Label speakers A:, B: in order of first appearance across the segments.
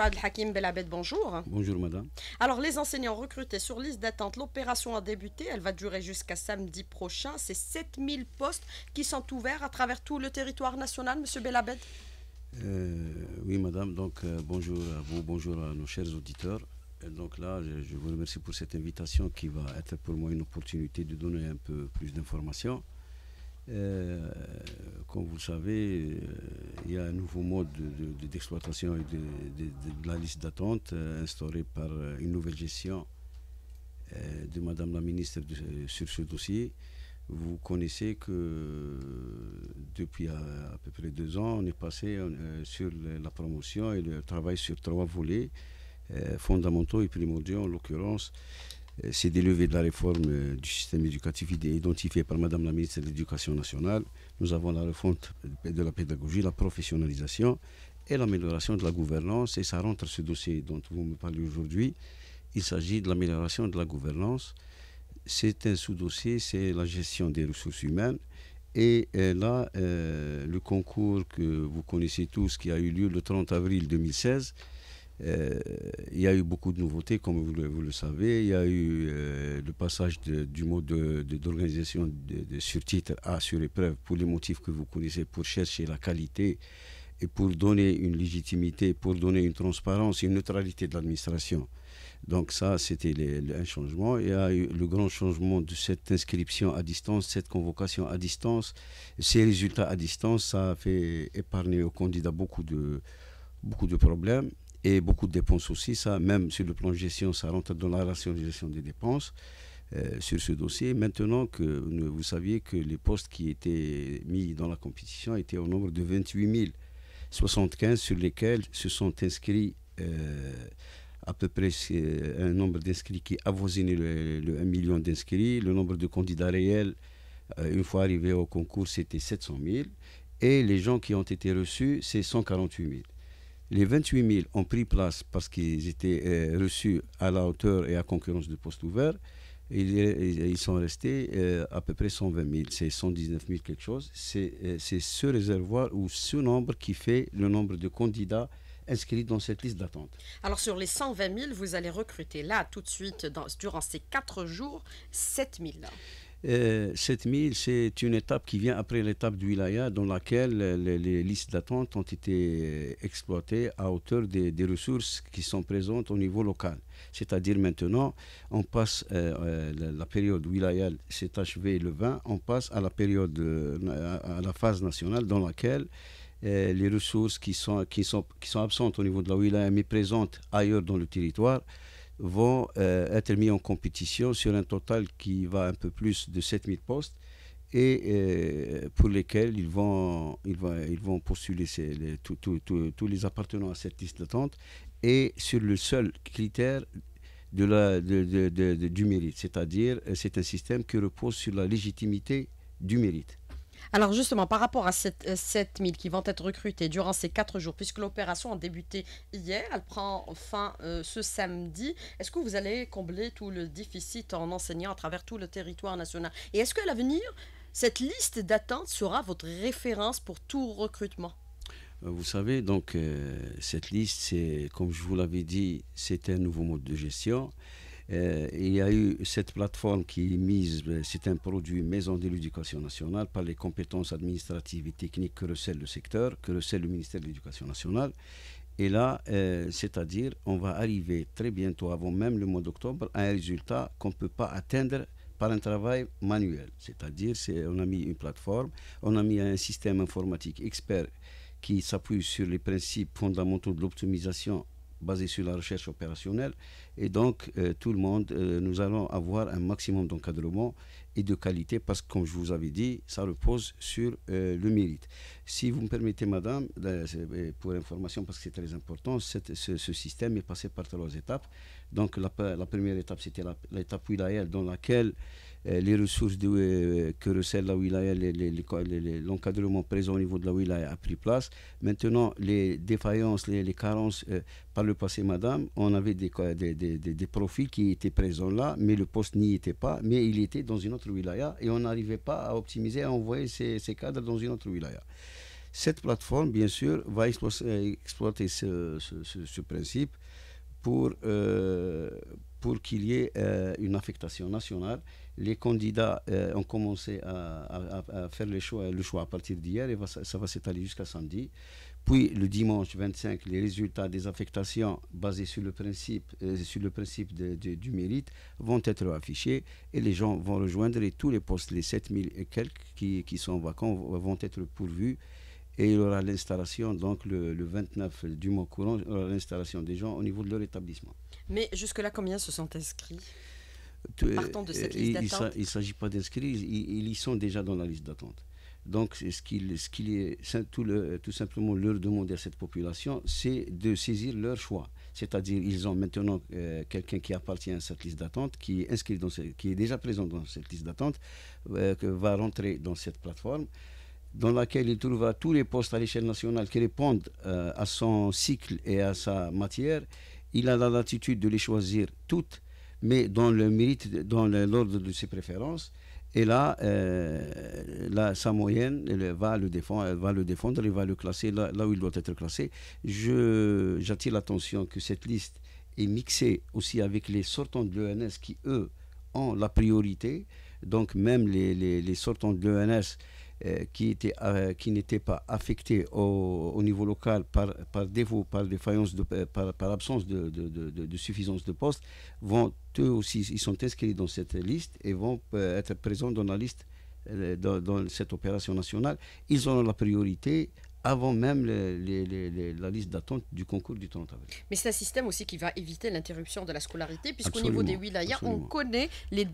A: Abd Hakim Belabed, bonjour.
B: Bonjour madame.
A: Alors les enseignants recrutés sur liste d'attente, l'opération a débuté, elle va durer jusqu'à samedi prochain. C'est 7000 postes qui sont ouverts à travers tout le territoire national, monsieur Belabed.
B: Euh, oui madame, donc euh, bonjour à vous, bonjour à nos chers auditeurs. donc là, je vous remercie pour cette invitation qui va être pour moi une opportunité de donner un peu plus d'informations. Euh, comme vous le savez, euh, il y a un nouveau mode d'exploitation de, et de, la liste d'attente euh, instauré par une nouvelle gestion de Madame la ministre sur ce dossier. Vous connaissez que depuis à, à peu près deux ans, on est passé sur la promotion et le travail sur trois volets fondamentaux et primordiaux en l'occurrence euh, c'est d'élever de la réforme euh, du système éducatif identifié par Madame la ministre de l'Éducation nationale. Nous avons la refonte euh, de la pédagogie, la professionnalisation et l'amélioration de la gouvernance. Et ça rentre ce dossier dont vous me parlez aujourd'hui. Il s'agit de l'amélioration de la gouvernance. C'est un sous-dossier, c'est la gestion des ressources humaines. Et là, le concours que vous connaissez tous qui a eu lieu le 30 avril 2016 euh, il y a eu beaucoup de nouveautés, comme vous le, savez. Il y a eu euh, le passage du mode d'organisation de, de, surtitre à sur-épreuve pour les motifs que vous connaissez, pour chercher la qualité et pour donner une légitimité, pour donner une transparence, et une neutralité de l'administration. Donc ça, c'était un changement. Il y a eu le grand changement de cette inscription à distance, cette convocation à distance, ces résultats à distance, ça a fait épargner aux candidats beaucoup de, beaucoup de problèmes et beaucoup de dépenses aussi. Ça, même sur le plan de gestion, ça rentre dans la rationalisation des dépenses euh, sur ce dossier. Maintenant que vous saviez que les postes qui étaient mis dans la compétition étaient au nombre de 28 075 sur lesquels se sont inscrits euh, à peu près euh, un nombre d'inscrits qui avoisinait le, 1 million d'inscrits. Le nombre de candidats réels, une fois arrivés au concours, c'était 700 000. Et les gens qui ont été reçus, c'est 148 000. Les 28 000 ont pris place parce qu'ils étaient euh, reçus à la hauteur et à concurrence de postes ouverts. Ils, sont restés euh, à peu près 120 000, c'est 119 000 quelque chose. Euh, c'est ce réservoir ou ce nombre qui fait le nombre de candidats inscrits dans cette liste d'attente.
A: Alors sur les 120 000, vous allez recruter là tout de suite durant ces quatre jours 7 000.
B: 7000, euh, c'est une étape qui vient après l'étape du Wilaya, dans laquelle euh, les, listes d'attente ont été euh, exploitées à hauteur des, ressources qui sont présentes au niveau local. C'est-à-dire maintenant, on passe, la, période Wilaya s'est achevée le 20, on passe à la période, à la phase nationale dans laquelle les ressources qui sont, qui, sont, qui sont absentes au niveau de la Wilaya mais présentes ailleurs dans le territoire vont euh, être mis en compétition sur un total qui va un peu plus de 7000 postes et euh, pour lesquels ils vont, ils vont, ils postuler tous les appartenants à cette liste d'attente et sur le seul critère du mérite, c'est-à-dire euh, c'est un système qui repose sur la légitimité du mérite.
A: Alors justement, par rapport à cette, 7000 euh, qui vont être recrutés durant ces 4 jours, puisque l'opération a débuté hier, elle prend fin euh, ce samedi, est-ce que vous allez combler tout le déficit en enseignant à travers tout le territoire national Et est-ce qu'à l'avenir, cette liste d'attente sera votre référence pour tout recrutement
B: euh, vous savez, donc, cette liste, c'est, comme je vous l'avais dit, c'est un nouveau mode de gestion. Euh, il y a eu cette plateforme qui est mise, euh, c'est un produit Maison de l'Éducation nationale par les compétences administratives et techniques que recèle le secteur, que recèle le ministère de l'Éducation nationale. Et là, euh, c'est-à-dire, on va arriver très bientôt, avant même le mois d'octobre, à un résultat qu'on ne peut pas atteindre par un travail manuel. C'est-à-dire, c'est, on a mis une plateforme, on a mis un système informatique expert qui s'appuie sur les principes fondamentaux de l'optimisation basé sur la recherche opérationnelle. Et donc, euh, tout le monde, euh, nous allons avoir un maximum d'encadrement et de qualité parce que, comme je vous avais dit, ça repose sur euh, le mérite. Si vous me permettez, madame, pour information, parce que c'est très important, ce, système est passé par trois étapes. Donc, la, première étape, c'était l'étape wilayale dans laquelle euh, les ressources euh, que recèle la wilaya, l'encadrement présent au niveau de la wilaya a pris place. Maintenant, les défaillances, les, carences, euh, par le passé, madame, on avait des, des, profils qui étaient présents là, mais le poste n'y était pas, mais il était dans une autre wilaya et on n'arrivait pas à optimiser, à envoyer ces, cadres dans une autre wilaya. Cette plateforme, bien sûr, va exploiter ce, principe pour, pour qu'il y ait une affectation nationale les candidats euh, ont commencé à, faire le choix à partir d'hier et ça va s'étaler jusqu'à samedi. Puis le dimanche 25, les résultats des affectations basés sur le principe, euh, sur le principe du mérite vont être affichés et les gens vont rejoindre et tous les postes, les 7000 et quelques qui, sont vacants, vont être pourvus et il y aura l'installation, donc le, le, 29 du mois courant, il y aura l'installation des gens au niveau de leur établissement.
A: Mais jusque-là, combien se sont inscrits
B: Partant de cette liste d'attente Il ne s'agit pas d'inscrire, ils, y sont déjà dans la liste d'attente. Donc, ce qu'il ce qu'il est tout, le, tout, simplement leur demander à cette population, c'est de saisir leur choix. C'est-à-dire, ils ont maintenant euh, quelqu'un qui appartient à cette liste d'attente, qui est inscrit dans ce, qui est déjà présent dans cette liste d'attente, euh, que qui va rentrer dans cette plateforme dans laquelle il trouvera tous les postes à l'échelle nationale qui répondent euh, à son cycle et à sa matière. Il a la latitude de les choisir toutes mais dans le mérite, dans l'ordre de ses préférences. Et là, euh, sa moyenne elle va, le défendre, elle va le défendre, va le classer là, là où il doit être classé. J'attire l'attention que cette liste est mixée aussi avec les sortants de l'ENS qui, eux, ont la priorité. Donc, même les, les, les sortants de l'ENS euh, qui, euh, qui n'étaient pas affectés au, niveau local par, par défaut, par défaillance, euh, par, par absence de, de, suffisance de postes, vont eux aussi, ils sont inscrits dans cette liste et vont être présents dans la liste dans, cette opération nationale. Ils ont la priorité avant même la liste d'attente du concours du temps de
A: Mais c'est un système aussi qui va éviter l'interruption de la scolarité, puisqu'au niveau des wilayas, on connaît les,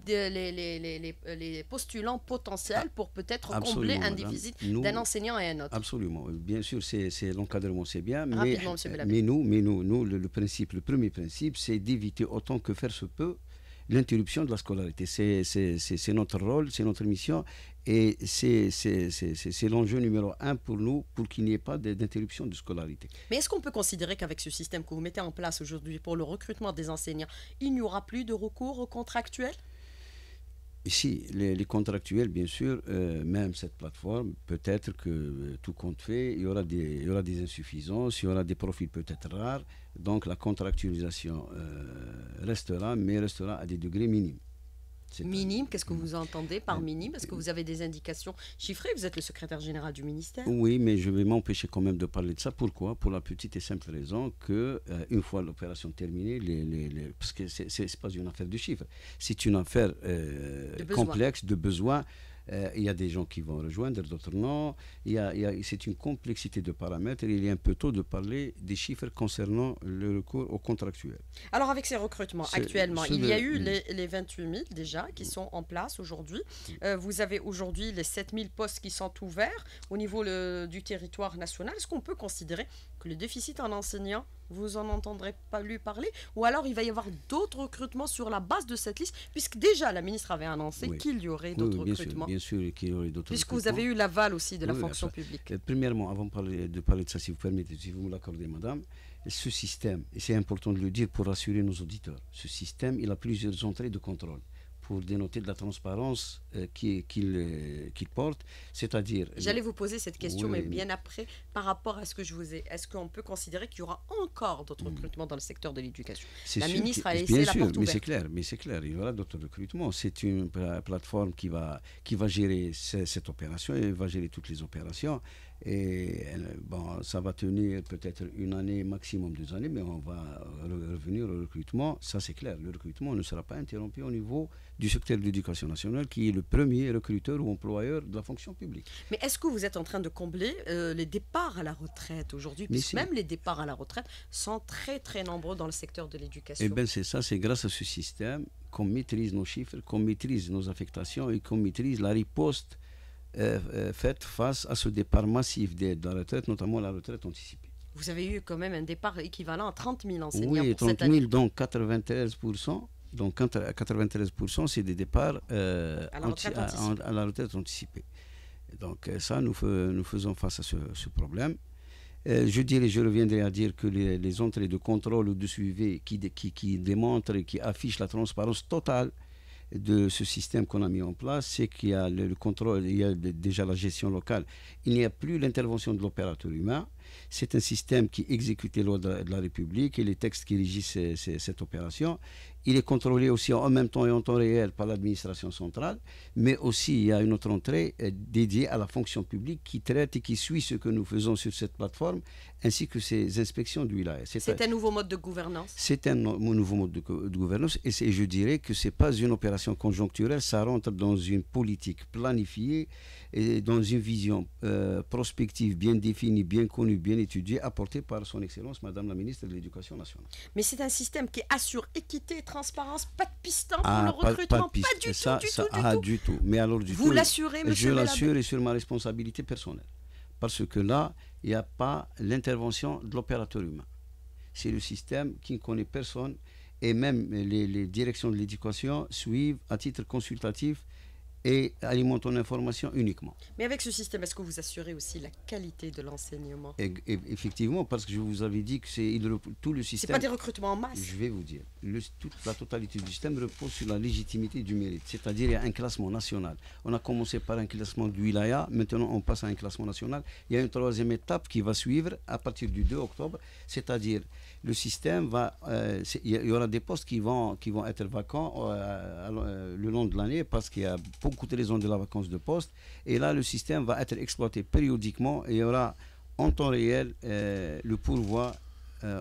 A: postulants potentiels ah, pour peut-être combler un déficit d'un enseignant et un autre.
B: Absolument. Bien sûr, c'est l'encadrement, c'est bien, mais, mais, nous, mais nous, nous le, principe, le premier principe, c'est d'éviter autant que faire se peut l'interruption de la scolarité. C'est notre rôle, c'est notre mission et c'est l'enjeu numéro un pour nous, pour qu'il n'y ait pas d'interruption de scolarité.
A: Mais est-ce qu'on peut considérer qu'avec ce système que vous mettez en place aujourd'hui pour le recrutement des enseignants, il n'y aura plus de recours contrat contractuels
B: Ici, les, contractuels, bien sûr, euh, même cette plateforme, peut-être que euh, tout compte fait, il y, aura des, aura des insuffisances, il y aura des profits peut-être rares. Donc la contractualisation euh, restera, mais restera à des degrés minimes.
A: Minime, qu'est-ce que mm. vous entendez par mm. minime Est-ce que vous avez des indications chiffrées Vous êtes le secrétaire général du ministère.
B: Oui, mais je vais m'empêcher quand même de parler de ça. Pourquoi Pour la petite et simple raison que, euh, une fois l'opération terminée, les, parce que ce n'est pas une affaire de chiffres, c'est une affaire euh, complexe de besoins euh, il y a des gens qui vont rejoindre, d'autres non. y a, c'est une complexité de paramètres. il est un peu tôt de parler des chiffres concernant le recours au contractuel.
A: Alors, avec ces recrutements actuellement, il y a eu les, 28 000 déjà qui sont en place aujourd'hui. Euh, vous avez aujourd'hui les 7 000 postes qui sont ouverts au niveau du territoire national. Est-ce qu'on peut considérer que le déficit en enseignants vous en entendrez pas lui parler. Ou alors il va y avoir d'autres recrutements sur la base de cette liste, puisque déjà la ministre avait annoncé qu'il y aurait d'autres recrutements.
B: Sûr, bien sûr Puisque vous avez eu l'aval aussi de la fonction publique. Euh, premièrement, avant de parler, de parler, de ça, si vous permettez, si vous me l'accordez, madame, ce système, et c'est important de le dire pour rassurer nos auditeurs, ce système, il a plusieurs entrées de contrôle pour dénoter de la transparence euh, qu'il porte, c'est-à-dire... J'allais vous poser cette question, mais bien
A: après, par rapport à ce que je vous ai, est-ce qu'on peut considérer qu'il y aura encore d'autres mm. recrutements dans le secteur de l'éducation La ministre a laissé bien sûr, mais c'est
B: clair, mais c'est clair, il y aura d'autres recrutements. C'est une plateforme qui va, qui va gérer cette opération, et va gérer toutes les opérations, et bon, ça va tenir peut-être une année, maximum deux années, mais on va revenir au recrutement, ça c'est clair, le recrutement ne sera pas interrompu au niveau du secteur de l'éducation nationale, qui est le premier recruteur ou employeur de la fonction publique.
A: Mais est-ce que vous êtes en train de combler euh, les départs à la retraite aujourd'hui Parce même les départs à la retraite sont très très nombreux dans le secteur de l'éducation. Eh bien
B: c'est ça, c'est grâce à ce système qu'on maîtrise nos chiffres, qu'on maîtrise nos affectations et qu'on maîtrise la riposte euh, euh, faite face à ce départ massif de à la retraite, notamment la retraite anticipée.
A: Vous avez eu quand même un départ équivalent à 30 000 enseignants. Oui, 30 000,
B: donc 93 donc, 93%, c'est des départs euh, à, la retraite anticipée. Donc, euh, ça, nous, nous faisons face à ce, problème. Euh, je dirais, je reviendrai à dire que les, entrées de contrôle ou de suivi qui, qui, qui, démontrent et qui affichent la transparence totale de ce système qu'on a mis en place, c'est qu'il y a le, contrôle, il y a déjà la gestion locale. Il n'y a plus l'intervention de l'opérateur humain c'est un système qui exécutait l'ordre de la République et les textes qui régissent cette opération. Il est contrôlé aussi en même temps et en temps réel par l'administration centrale, mais aussi il y a une autre entrée euh, dédiée à la fonction publique qui traite et qui suit ce que nous faisons sur cette plateforme, ainsi que ces inspections du ILAE. E. C'est un,
A: nouveau mode de gouvernance
B: C'est un nouveau mode de, de gouvernance, et je dirais que ce n'est pas une opération conjoncturelle, ça rentre dans une politique planifiée et dans une vision euh, prospective bien définie, bien connue, bien étudiée, apportée par son Excellence Madame la Ministre de l'Éducation nationale.
A: Mais c'est un système qui assure équité, et transparence, pas de piston pour ah, le recrutement, pas, du, tout, du ça, ah, tout, du
B: tout. Mais alors du Vous l'assurez, Monsieur Je l'assure et sur ma responsabilité personnelle, parce que là, il n'y a pas l'intervention de l'opérateur humain. C'est le système qui ne connaît personne et même les, les directions de l'éducation suivent à titre consultatif et alimentons l'information uniquement.
A: Mais avec ce système, est-ce que vous assurez aussi la qualité de l'enseignement
B: Effectivement, parce que je vous avais dit que c'est tout le système. C'est pas des recrutements en masse. Je vais vous dire, toute la totalité du système repose sur la légitimité du mérite, c'est-à-dire il y a un classement national. On a commencé par un classement du wilaya, maintenant on passe à un classement national. Il y a une troisième étape qui va suivre à partir du 2 octobre, c'est-à-dire le système va. Euh, il y, aura des postes qui vont, qui vont être vacants euh, euh, le long de l'année parce qu'il y a beaucoup de raisons de la vacance de poste Et là, le système va être exploité périodiquement et il y aura en temps réel le pourvoi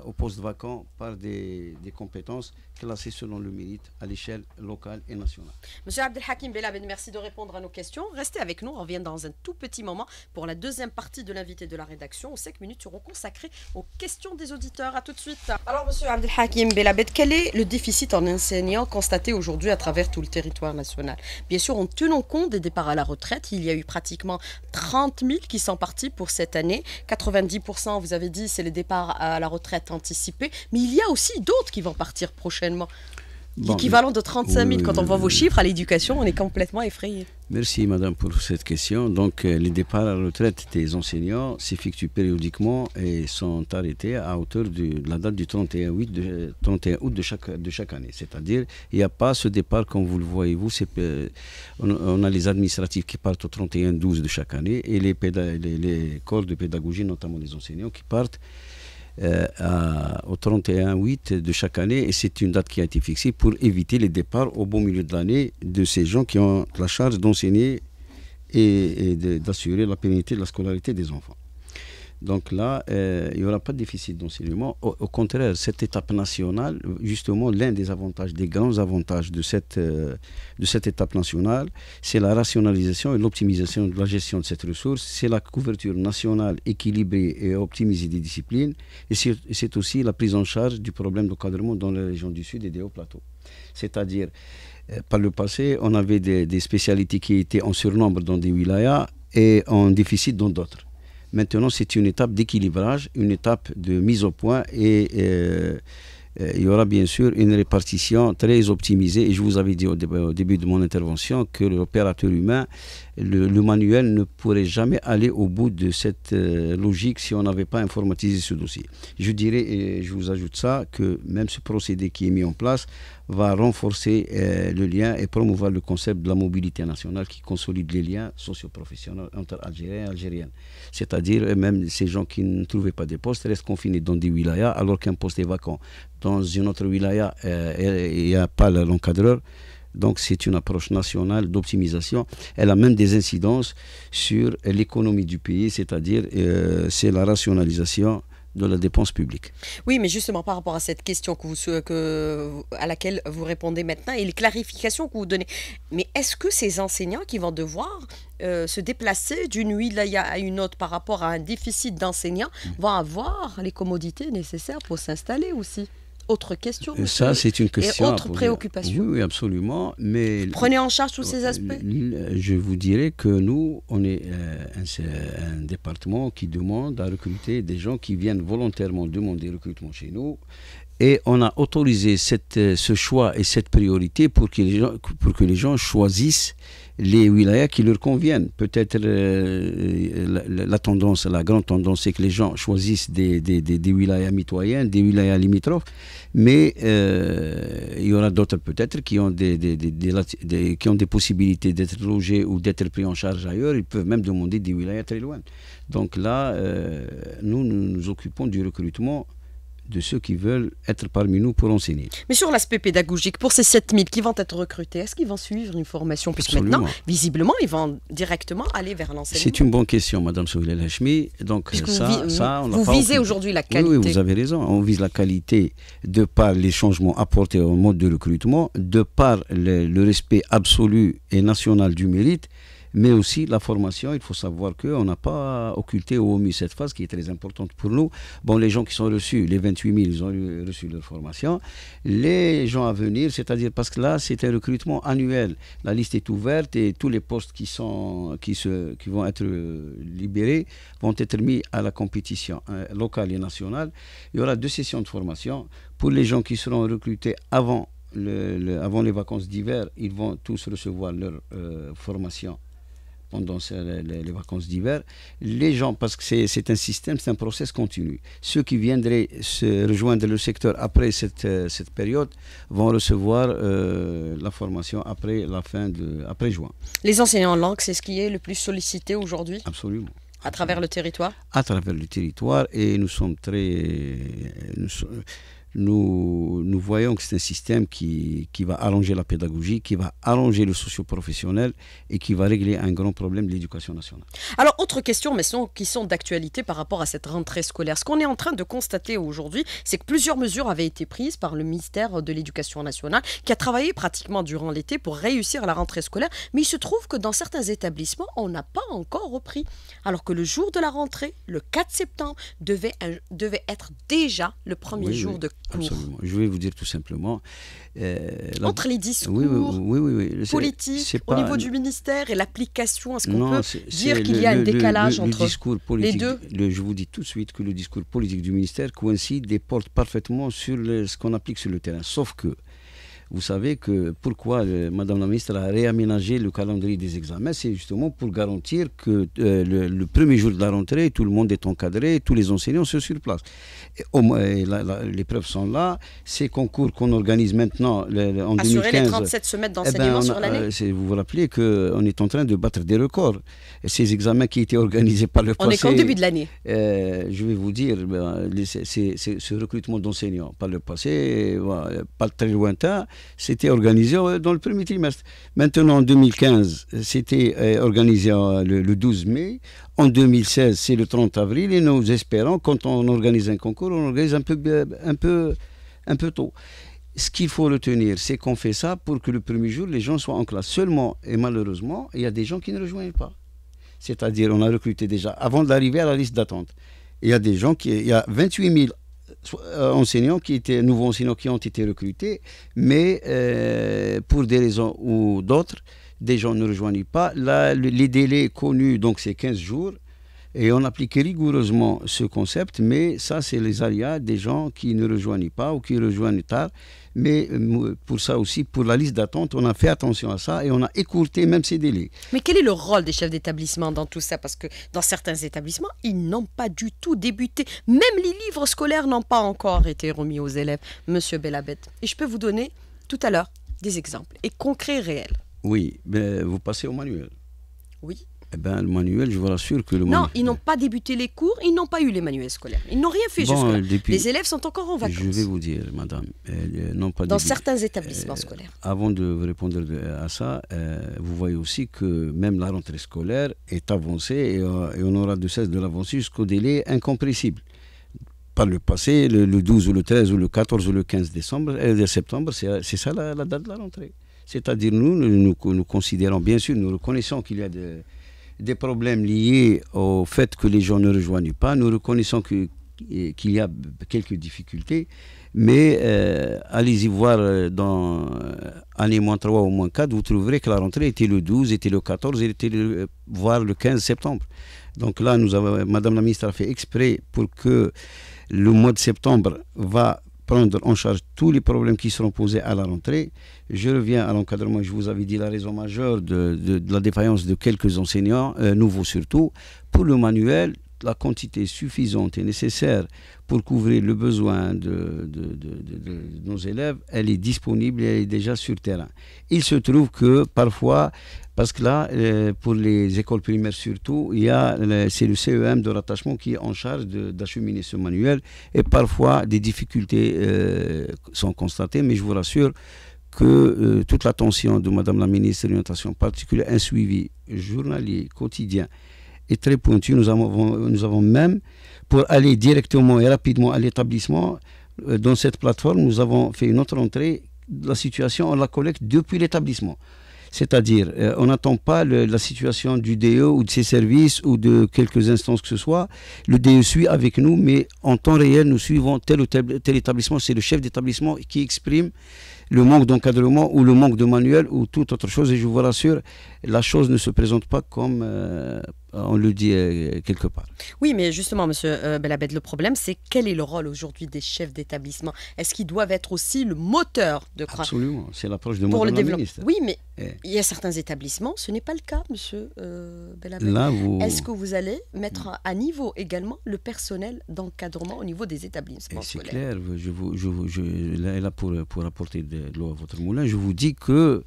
B: aux postes vacants par des, des compétences classés selon le mérite à l'échelle locale et nationale.
A: Monsieur Abdelhakim Belabed, merci de répondre à nos questions. Restez avec nous, on revient dans un tout petit moment pour la deuxième partie de l'invité de la rédaction. Aux 5 minutes seront consacrées aux questions des auditeurs. A tout de suite. Alors, monsieur Abdelhakim Belabed, quel est le déficit en enseignants constaté aujourd'hui à travers tout le territoire national Bien sûr, en tenant compte des départs à la retraite, il y a eu pratiquement 30 000 qui sont partis pour cette année. 90%, vous avez dit, c'est les départs à la retraite anticipés. Mais il y a aussi d'autres qui vont partir prochainement L'équivalent de 35 000, quand on voit vos chiffres à l'éducation, on est complètement effrayé.
B: Merci madame pour cette question. Donc euh, les départs à la retraite des enseignants s'effectuent périodiquement et sont arrêtés à hauteur de la date du 31 août de, août de, chaque, de chaque année. C'est-à-dire il n'y a pas ce départ comme vous le voyez vous. Euh, on, a les administratifs qui partent au 31 12 de chaque année et les corps de pédagogie, notamment les enseignants, qui partent euh, à, au 31-8 de chaque année et c'est une date qui a été fixée pour éviter les départs au bon milieu de l'année de ces gens qui ont la charge d'enseigner et, et d'assurer la pérennité de la scolarité des enfants. Donc là, euh, il n'y aura pas de déficit d'enseignement. Au, contraire, cette étape nationale, justement, l'un des avantages, des grands avantages de cette, euh, de cette étape nationale, c'est la rationalisation et l'optimisation de la gestion de cette ressource, c'est la couverture nationale équilibrée et optimisée des disciplines, et c'est aussi la prise en charge du problème de dans les régions du Sud et des hauts plateaux. C'est-à-dire, euh, par le passé, on avait des, des spécialités qui étaient en surnombre dans des wilayas et en déficit dans d'autres. Maintenant, c'est une étape d'équilibrage, une étape de mise au point et euh, euh, il y aura bien sûr une répartition très optimisée. Et je vous avais dit au, début de mon intervention que l'opérateur humain, le, manuel ne pourrait jamais aller au bout de cette euh, logique si on n'avait pas informatisé ce dossier. Je dirais, et je vous ajoute ça, que même ce procédé qui est mis en place va renforcer euh, le lien et promouvoir le concept de la mobilité nationale qui consolide les liens socioprofessionnels entre Algériens et Algériennes. C'est-à-dire, euh, même ces gens qui ne trouvaient pas de poste restent confinés dans des wilayas alors qu'un poste est vacant. Dans une autre wilaya, euh, il n'y a pas l'encadreur. Donc c'est une approche nationale d'optimisation. Elle a même des incidences sur l'économie du pays, c'est-à-dire c'est la rationalisation de la dépense publique.
A: Oui, mais justement par rapport à cette question que vous, que, à laquelle vous répondez maintenant et les clarifications que vous donnez, mais est-ce que ces enseignants qui vont devoir euh, se déplacer d'une ville à une autre par rapport à un déficit d'enseignants mm. vont avoir les commodités nécessaires pour s'installer aussi autre question. Ça, c'est une question. Et autre préoccupation. Oui,
B: absolument. Mais prenez
A: en charge tous ces euh, aspects
B: Je vous dirais que nous, on est euh, un, département qui demande à recruter des gens qui viennent volontairement demander recrutement chez nous. Et on a autorisé cette, euh, ce choix et cette priorité pour que les gens, pour que les gens choisissent les wilayas qui leur conviennent. Peut-être euh, la, tendance, la grande tendance, c'est que les gens choisissent des, des, des, des wilayas mitoyennes, des wilayas limitrophes, mais euh, il y aura d'autres peut-être qui, ont des, qui ont des possibilités d'être logés ou d'être pris en charge ailleurs. Ils peuvent même demander des wilayas très loin. Donc là, euh, nous nous occupons du recrutement de ceux qui veulent être parmi nous pour enseigner.
A: Mais sur l'aspect pédagogique, pour ces 7000 qui vont être recrutés, est-ce qu'ils vont suivre une formation Puisque maintenant, visiblement, ils vont directement aller vers l'enseignement. C'est
B: une bonne question, Madame Souhilel Hachmi. Donc, ça, vous, ça, on Vous visez aujourd'hui la qualité. Oui, vous avez raison. On vise la qualité de par les changements apportés au mode de recrutement, de par le respect absolu et national du mérite mais aussi la formation. Il faut savoir qu'on n'a pas occulté ou omis cette phase qui est très importante pour nous. Bon, les gens qui sont reçus, les 28 000, ils ont reçu leur formation. Les gens à venir, c'est-à-dire parce que là, c'est un recrutement annuel. La liste est ouverte et tous les postes qui, sont, qui, se, qui vont être libérés vont être mis à la compétition hein, locale et nationale. Il y aura deux sessions de formation pour les gens qui seront recrutés avant le, avant les vacances d'hiver, ils vont tous recevoir leur euh, formation pendant les, vacances d'hiver, les gens, parce que c'est un système, c'est un process continu. Ceux qui viendraient se rejoindre le secteur après cette, euh, cette période vont recevoir euh, la formation après la fin de après juin.
A: Les enseignants en langue, c'est ce qui est le plus sollicité aujourd'hui Absolument. À travers le territoire
B: À travers le territoire et nous sommes très... Euh, nous, nous voyons que c'est un système qui, qui va allonger la pédagogie, qui va allonger le socio-professionnel et qui va régler un grand problème de l'éducation nationale.
A: Alors, autre question, mais sont, qui sont d'actualité par rapport à cette rentrée scolaire. Ce qu'on est en train de constater aujourd'hui, c'est que plusieurs mesures avaient été prises par le ministère de l'Éducation nationale, qui a travaillé pratiquement durant l'été pour réussir la rentrée scolaire, mais il se trouve que dans certains établissements, on n'a pas encore repris. Alors que le jour de la rentrée, le 4 septembre, devait, devait être déjà le premier jour de Absolument.
B: Je vais vous dire tout simplement. Euh, entre les discours politiques au niveau du
A: ministère et l'application, à ce qu'on peut dire qu'il y a un décalage entre les deux
B: Je vous dis tout de suite que le discours politique du ministère coïncide et porte parfaitement sur ce qu'on applique sur le terrain. Sauf que vous savez que pourquoi Mme euh, Madame la ministre a réaménagé le calendrier des examens, c'est justement pour garantir que euh, le, premier jour de la rentrée, tout le monde est encadré, tous les enseignants sont sur place. les preuves sont là. Ces concours qu'on organise maintenant en 2015... Assurer les 37 semaines eh ben, d'enseignement sur l'année euh, Vous vous rappelez qu'on est en train de battre des records. Et ces examens qui étaient organisés par le passé... On est début de l'année. je vais vous dire, ben, ce recrutement d'enseignants par le passé, pas très lointain, c'était organisé euh, dans le premier trimestre. Maintenant, en 2015, euh, c'était euh, organisé le, 12 mai. En 2016, c'est le 30 avril. Et nous espérons, quand on organise un concours, on organise un peu, un peu, un peu tôt ce qu'il faut retenir, c'est qu'on fait ça pour que le premier jour, les gens soient en classe. Seulement, et malheureusement, il y a des gens qui ne rejoignent pas. C'est-à-dire, on a recruté déjà, avant d'arriver à la liste d'attente, il y a des gens qui. Il y a 28 000 euh, enseignants qui étaient, nouveaux enseignants qui ont été recrutés, mais euh, pour des raisons ou d'autres, des gens ne rejoignent pas. les délais connus, donc c'est 15 jours. Et on appliquait rigoureusement ce concept, mais ça, c'est les alias des gens qui ne rejoignent pas ou qui rejoignent tard. Mais euh, pour ça aussi, pour la liste d'attente, on a fait attention à ça et on a écourté même ces délais.
A: Mais quel est le rôle des chefs d'établissement dans tout ça Parce que dans certains établissements, ils n'ont pas du tout débuté. Même les livres scolaires n'ont pas encore été remis aux élèves, Monsieur Bellabette. Et je peux vous donner tout à l'heure des exemples et concrets réels.
B: Oui, mais ben, vous passez au manuel. Oui eh ben, le manuel, je vous rassure que le Non,
A: ils n'ont pas débuté les cours, ils n'ont pas eu les manuels scolaires. Ils n'ont rien fait jusqu'à Les élèves sont encore en vacances. Je
B: vais vous dire, madame, eh, eh, pas Dans certains
A: établissements eh, scolaires.
B: Avant de répondre à ça, vous voyez aussi que même la rentrée scolaire est avancée et, euh, on aura de cesse de l'avancer jusqu'au délai incompressible par le passé, le, 12 ou le 13 ou le 14 ou le 15 décembre, septembre, c'est euh, ça la, date de la rentrée. C'est-à-dire nous, nous, nous, considérons, bien sûr, nous reconnaissons qu'il y a des des problèmes liés au fait que les gens ne rejoignent pas. Nous reconnaissons qu'il y a quelques difficultés, mais euh, allez-y voir euh, dans euh, année moins 3 ou moins 4, vous trouverez que la rentrée était le 12, était le 14, était voire le 15 septembre. Donc là, nous Madame la ministre a fait exprès pour que le mois de septembre va prendre en charge tous les problèmes qui seront posés à la rentrée. Je reviens à l'encadrement. Je vous avais dit la raison majeure de, la défaillance de quelques enseignants, euh, nouveaux surtout. Pour le manuel, la quantité suffisante et nécessaire pour couvrir le besoin de, nos élèves, elle est disponible et elle est déjà sur terrain. Il se trouve que parfois, parce que là, euh, pour les écoles primaires surtout, il y c'est le CEM de rattachement qui est en charge d'acheminer ce manuel et parfois des difficultés euh, sont constatées, mais je vous rassure, que euh, toute l'attention de Madame la ministre de l'Orientation particulière, un suivi journalier, quotidien, et très pointu. Nous avons, nous avons même, pour aller directement et rapidement à l'établissement, euh, dans cette plateforme, nous avons fait une autre entrée. La situation, on la collecte depuis l'établissement. C'est-à-dire, euh, on n'attend pas la situation du DE ou de ses services ou de quelques instances que ce soit. Le DE suit avec nous, mais en temps réel, nous suivons tel ou tel, établissement. C'est le chef d'établissement qui exprime le manque d'encadrement ou le manque de manuel ou toute autre chose. Et je vous rassure, la chose ne se présente pas comme, euh, on le dit euh, quelque part.
A: Oui, mais justement, Monsieur euh, Belabed, le problème, c'est quel est le rôle aujourd'hui des chefs d'établissement Est-ce qu'ils doivent être aussi le moteur de croissance Absolument,
B: c'est l'approche de pour le développement. Oui, mais eh. il
A: y a certains établissements, ce n'est pas le cas, Monsieur euh, Est-ce que vous allez mettre hmm. à niveau également le personnel d'encadrement au niveau des eh, établissements C'est
B: clair. Je vous, là, pour, apporter de l'eau à votre moulin, je vous dis que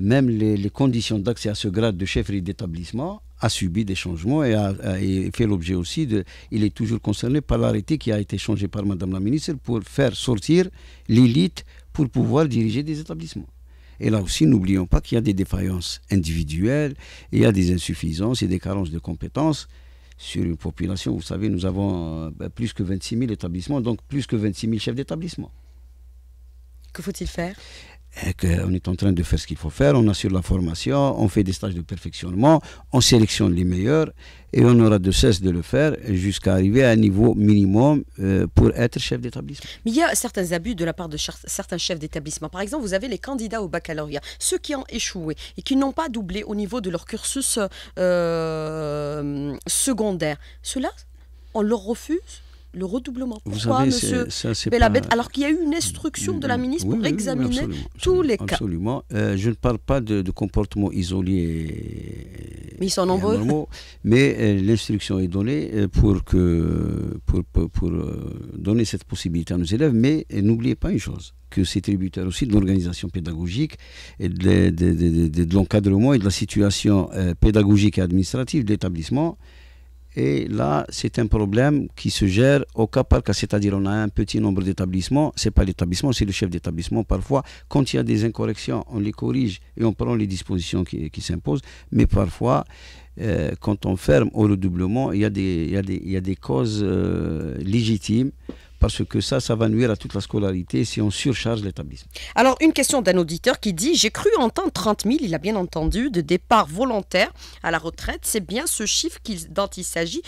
B: même les, conditions d'accès à ce grade de chef d'établissement a subi des changements et a, fait l'objet aussi de. Il est toujours concerné par l'arrêté qui a été changé par Madame la ministre pour faire sortir l'élite pour pouvoir diriger des établissements. Et là aussi, n'oublions pas qu'il y a des défaillances individuelles, il y a des insuffisances et des carences de compétences sur une population. Vous savez, nous avons euh, bah, plus que 26 000 établissements, donc plus que 26 000 chefs d'établissement.
A: Que faut-il faire
B: on est en train de faire ce qu'il faut faire, on assure la formation, on fait des stages de perfectionnement, on sélectionne les meilleurs et on aura de cesse de le faire jusqu'à arriver à un niveau minimum euh, pour être chef d'établissement.
A: Mais il y a certains abus de la part de certains chefs d'établissement. Par exemple, vous avez les candidats au baccalauréat, ceux qui ont échoué et qui n'ont pas doublé au niveau de leur cursus euh, secondaire. Ceux-là, on leur refuse le redoublement. Pourquoi, monsieur alors qu'il y a eu une instruction mm, de la mm, ministre pour examiner tous les cas
B: Absolument. Euh, je ne parle pas de, comportement comportements isolés.
A: Mais ils sont nombreux.
B: mais euh, l'instruction est donnée euh, pour, que, pour, donner cette possibilité à nos élèves. Mais n'oubliez pas une chose que c'est tributaire aussi de l'organisation pédagogique, et de, l'encadrement et de la situation pédagogique et administrative de l'établissement. Et là, c'est un problème qui se gère au cas par cas, c'est-à-dire on a un petit nombre d'établissements, c'est pas l'établissement, c'est le chef d'établissement parfois. Quand il y a des incorrections, on les corrige et on prend les dispositions qui, s'imposent, mais parfois, euh, quand on ferme au redoublement, il y a des, il y a des, causes euh, légitimes parce que ça, ça va nuire à toute la scolarité si on surcharge l'établissement.
A: Alors, une question d'un auditeur qui dit J'ai cru entendre 30 000, il a bien entendu, de départs volontaires à la retraite. C'est bien ce chiffre dont il s'agit.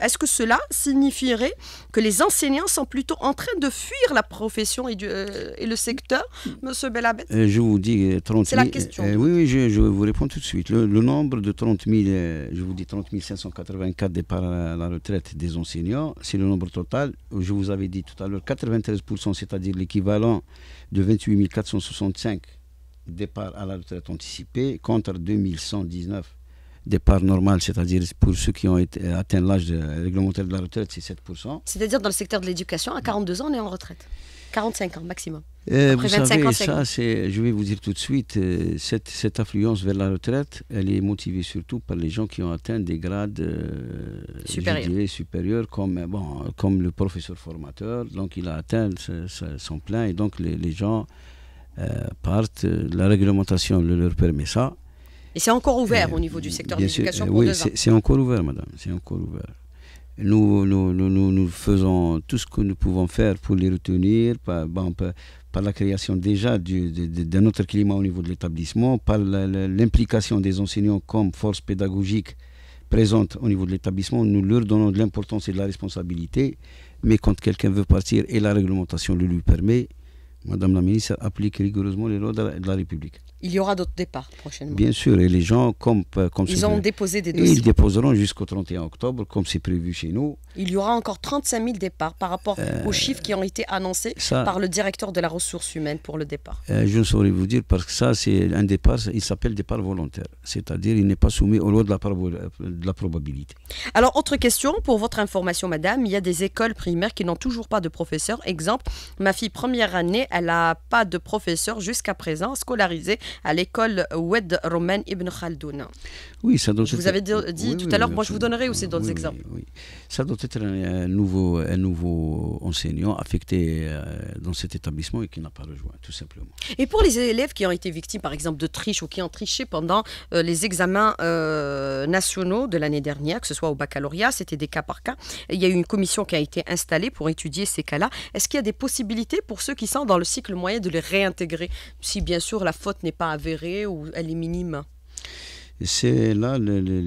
A: Est-ce que cela signifierait que les enseignants sont plutôt en train de fuir la profession et, euh, le secteur, Monsieur Belabet euh,
B: Je vous dis 30 euh, C'est la question. oui, oui, je, je, vous réponds tout de suite. Le, nombre de 30 000, je vous dis 30 584 départs à la retraite des enseignants, c'est le nombre total. Je vous avais dit tout à l'heure, 93%, c'est-à-dire l'équivalent de 28 465 départs à la retraite anticipée contre 2119 départs normal, c'est-à-dire pour ceux qui ont atteint l'âge réglementaire de la retraite, c'est 7%.
A: C'est-à-dire dans le secteur de l'éducation, à 42 ans, on est en retraite 45 ans maximum. Eh, vous savez, ça,
B: c'est, je vais vous dire tout de suite, euh, cette, affluence vers la retraite, elle est motivée surtout par les gens qui ont atteint des grades euh, supérieurs. comme, euh, bon, comme le professeur formateur. Donc, il a atteint son plein et donc les, gens partent. La réglementation leur permet ça.
A: Et c'est encore ouvert au niveau du secteur de l'éducation pour oui, C'est
B: encore ouvert, madame, c'est encore ouvert. Nous, nous, faisons tout ce que nous pouvons faire pour les retenir, par, par, la création déjà d'un autre climat au niveau de l'établissement, par l'implication des enseignants comme force pédagogique présente au niveau de l'établissement, nous leur donnons de l'importance et de la responsabilité. Mais quand quelqu'un veut partir et la réglementation le lui permet, Madame la ministre applique rigoureusement les lois de la, République.
A: Il y aura d'autres départs prochainement. Bien sûr,
B: et les gens, comme. Euh, comme ils ont déposé des dossiers. Ils déposeront jusqu'au 31 octobre, comme c'est prévu chez nous.
A: Il y aura encore 35 000 départs par rapport euh, aux chiffres qui ont été annoncés par le directeur de la ressource humaine pour le départ.
B: Euh, je ne saurais vous dire, parce que ça, c'est un départ, il s'appelle départ volontaire. C'est-à-dire, il n'est pas soumis aux lois de la probabilité.
A: Alors, autre question, pour votre information, madame, il y a des écoles primaires qui n'ont toujours pas de professeurs. Exemple, ma fille, première année, elle n'a pas de professeur jusqu'à présent scolarisé à l'école Oued Romaine Ibn Khaldoun.
B: Oui, ça doit je vous avais
A: dit, tout à l'heure, moi je vous donnerai aussi d'autres exemples.
B: Ça doit être un, nouveau, un nouveau enseignant affecté euh, dans cet établissement et qui n'a pas rejoint, tout simplement.
A: Et pour les élèves qui ont été victimes, par exemple, de triches ou qui ont triché pendant euh, les examens euh, nationaux de l'année dernière, que ce soit au baccalauréat, c'était des cas par cas, il y a eu une commission qui a été installée pour étudier ces cas-là. Est-ce qu'il y a des possibilités pour ceux qui sont dans le le cycle moyen de les réintégrer, si bien sûr la faute n'est pas avérée ou elle est minime.
B: C'est là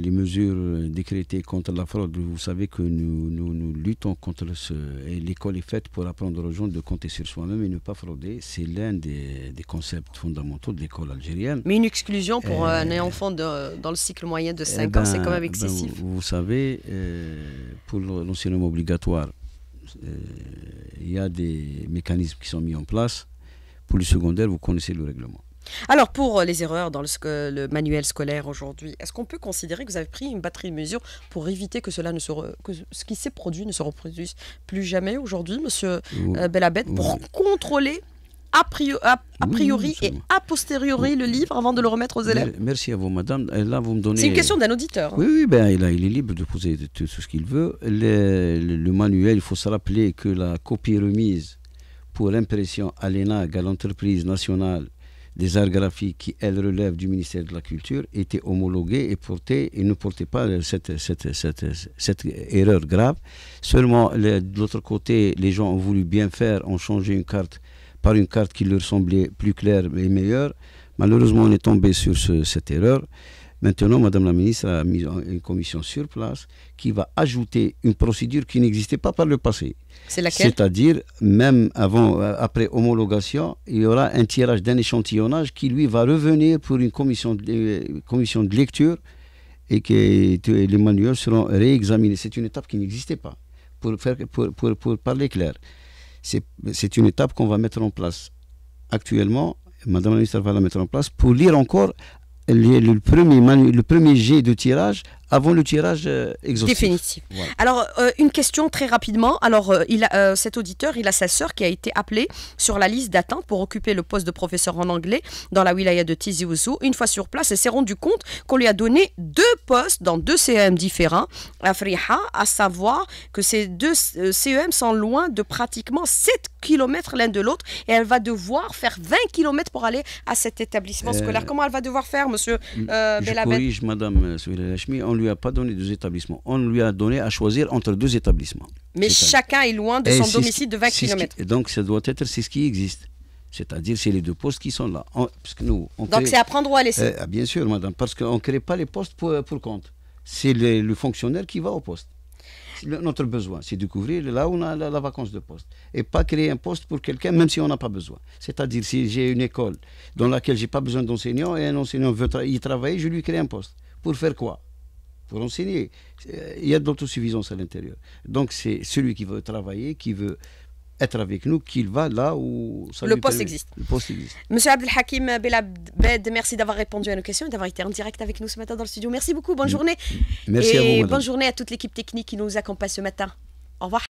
B: les, mesures décrétées contre la fraude. Vous savez que nous, nous, luttons contre ce. Et l'école est faite pour apprendre aux gens de compter sur soi-même et ne pas frauder. C'est l'un des, concepts fondamentaux de l'école algérienne. Mais une exclusion pour euh, un
A: enfant dans le cycle moyen de 5 eh ans, c'est ben, quand même ben, excessif.
B: vous, savez, pour euh, pour l'enseignement obligatoire, euh, il y a des mécanismes qui sont mis en place. Pour le secondaire, vous connaissez le règlement.
A: Alors, pour euh, les erreurs dans le, le manuel scolaire aujourd'hui, est-ce qu'on peut considérer que vous avez pris une batterie de mesures pour éviter que, cela ne se que ce qui s'est produit ne se reproduise plus jamais aujourd'hui, monsieur oui. Euh, pour contrôler a priori, et a posteriori le livre avant de le remettre aux élèves
B: Merci à vous, madame. Là, vous me donnez... C'est une question d'un auditeur. Hein. Oui, oui ben, il, il est libre de poser tout ce qu'il veut. Le, manuel, il faut se rappeler que la copie remise pour l'impression à l'ENAG, à l'entreprise nationale des arts graphiques qui, elle, relève du ministère de la Culture, était homologuée et, portée, et ne portait pas cette, cette, cette, erreur grave. Seulement, de l'autre côté, les gens ont voulu bien faire, ont changé une carte par une carte qui leur semblait plus claire et meilleure. Malheureusement, on est tombé sur cette erreur. Maintenant, Madame la ministre a mis une commission sur place qui va ajouter une procédure qui n'existait pas par le passé. C'est laquelle C'est-à-dire, même avant, euh, après homologation, il y aura un tirage d'un échantillonnage qui, lui, va revenir pour une commission de, euh, commission de lecture et que euh, les manuels seront réexaminés. C'est une étape qui n'existait pas, pour, faire, pour, pour parler clair c'est une étape qu'on va mettre en place. Actuellement, Madame la ministre va la mettre en place pour lire encore le, premier, le premier jet de tirage avant le tirage euh, exhaustif. Définitif.
A: Alors, euh, une question très rapidement. Alors, euh, il a, cet auditeur, il a sa sœur qui a été appelée sur la liste d'attente pour occuper le poste de professeur en anglais dans la wilaya de Tizi Ouzou. Une fois sur place, elle s'est rendue compte qu'on lui a donné deux postes dans deux CEM différents à Friha, à savoir que ces deux CEM sont loin de pratiquement 7 km l'un de l'autre et elle va devoir faire 20 km pour aller à cet établissement scolaire. Comment elle va devoir faire, monsieur euh, Je corrige,
B: madame Lachmi ne lui a pas donné deux établissements. On lui a donné à choisir entre deux établissements. Mais
A: chacun est loin de son domicile de 20 km. Et
B: donc, ça doit être, c'est ce qui existe. C'est-à-dire, c'est les deux postes qui sont là. nous, on donc, c'est à prendre ou à laisser eh, ah, Bien sûr, madame, parce qu'on ne crée pas les postes pour, compte. C'est le, fonctionnaire qui va au poste. notre besoin, c'est de couvrir là où on a la, vacance de poste. Et pas créer un poste pour quelqu'un, même si on n'a pas besoin. C'est-à-dire, si j'ai une école dans laquelle je n'ai pas besoin d'enseignants et un enseignant veut y travailler, je lui crée un poste. Pour faire quoi pour enseigner. Euh, il y a de l'autosuffisance à l'intérieur. Donc c'est celui qui veut travailler, qui veut être avec nous, qu'il va là où ça le, lui poste existe. le poste existe.
A: Monsieur Abdelhakim Belabed, merci d'avoir répondu à nos questions et d'avoir été en direct avec nous ce matin dans le studio. Merci beaucoup, bonne mm. journée.
B: Merci et à vous. Bonne journée à toute l'équipe technique qui nous accompagne ce matin. Au revoir.